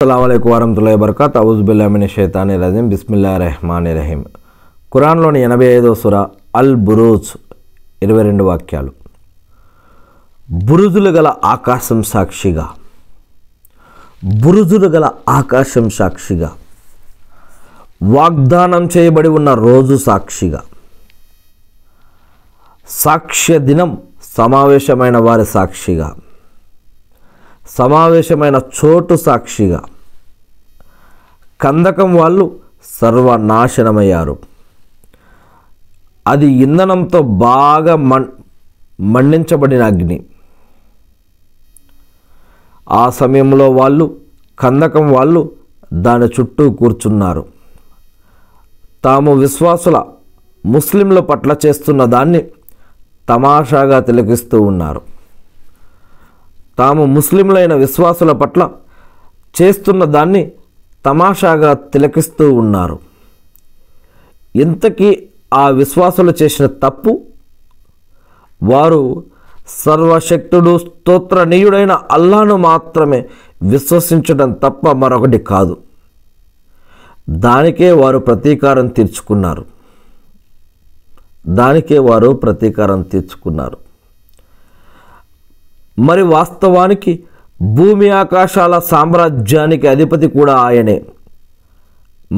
అస్సలం వరహతుల్లా బర్కత్ బిల్లామిన్ షేతాని రజీం బిస్మిల్లా రెహమాని రహీం ఖురాన్లోని ఎనభై ఐదో సుర అల్ బురూజ్ ఇరవై రెండు వాక్యాలు బురుజులు గల ఆకాశం సాక్షిగా బురుజులు గల ఆకాశం సాక్షిగా వాగ్దానం చేయబడి ఉన్న రోజు సాక్షిగా సాక్ష్య దినం సమావేశమైన వారి సాక్షిగా సమావేశమైన చోటు సాక్షిగా కందకం వాళ్ళు సర్వనాశనమయ్యారు అది ఇంధనంతో బాగా మండించబడిన అగ్ని ఆ సమయంలో వాళ్ళు కందకం వాళ్ళు దాని చుట్టూ కూర్చున్నారు తాము విశ్వాసుల ముస్లింల పట్ల చేస్తున్న దాన్ని తమాషాగా తిలకిస్తూ ఉన్నారు తాము ముస్లింలైన విశ్వాసుల పట్ల చేస్తున్న దాన్ని తమాషాగా తిలకిస్తూ ఉన్నారు ఇంతకీ ఆ విశ్వాసులు చేసిన తప్పు వారు సర్వశక్తుడు స్తోత్రనీయుడైన అల్లాను మాత్రమే విశ్వసించడం తప్ప మరొకటి కాదు దానికే వారు ప్రతీకారం తీర్చుకున్నారు దానికే వారు ప్రతీకారం తీర్చుకున్నారు మరి వాస్తవానికి భూమి ఆకాశాల సామ్రాజ్యానికి అధిపతి కూడా ఆయనే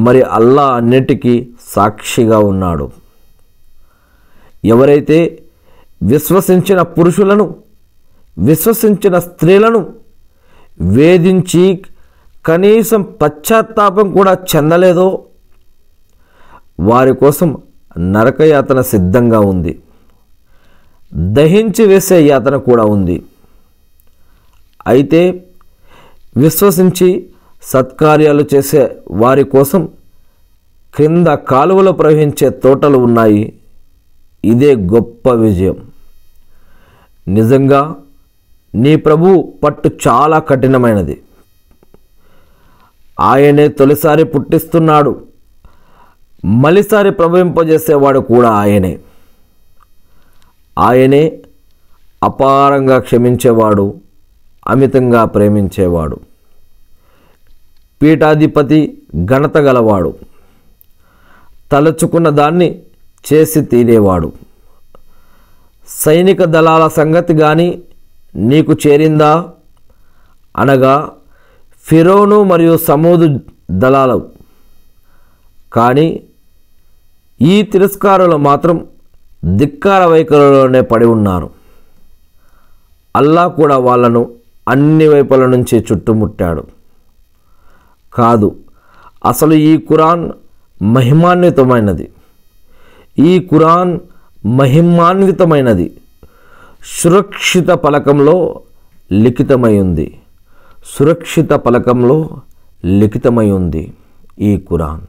మరి అల్లా అన్నిటికీ సాక్షిగా ఉన్నాడు ఎవరైతే విశ్వసించిన పురుషులను విశ్వసించిన స్త్రీలను వేధించి కనీసం పశ్చాత్తాపం కూడా చెందలేదో వారి కోసం నరకయాతన సిద్ధంగా ఉంది దహించి వేసే యాతన కూడా ఉంది అయితే విశ్వసించి సత్కార్యాలు చేసే వారి కోసం క్రింద కాలువలో ప్రవహించే తోటలు ఉన్నాయి ఇదే గొప్ప విజయం నిజంగా నీ ప్రభు పట్టు చాలా కఠినమైనది ఆయనే తొలిసారి పుట్టిస్తున్నాడు మలిసారి ప్రభవింపజేసేవాడు కూడా ఆయనే ఆయనే అపారంగా క్షమించేవాడు అమితంగా ప్రేమించేవాడు పీఠాధిపతి ఘనత గలవాడు తలచుకున్న దాన్ని చేసి తీరేవాడు సైనిక దళాల సంగతి కానీ నీకు చేరిందా అనగా ఫిరోను మరియు సమూదు దళాలు కానీ ఈ తిరస్కారులు మాత్రం ధిక్కార వైఖరులోనే పడి ఉన్నారు అల్లా కూడా వాళ్ళను అన్ని వైపుల నుంచి చుట్టుముట్టాడు కాదు అసలు ఈ కురాన్ మహిమాన్వితమైనది ఈ కురాన్ మహిమాన్వితమైనది సురక్షిత పలకంలో లిఖితమై ఉంది సురక్షిత పలకంలో లిఖితమై ఉంది ఈ కురాన్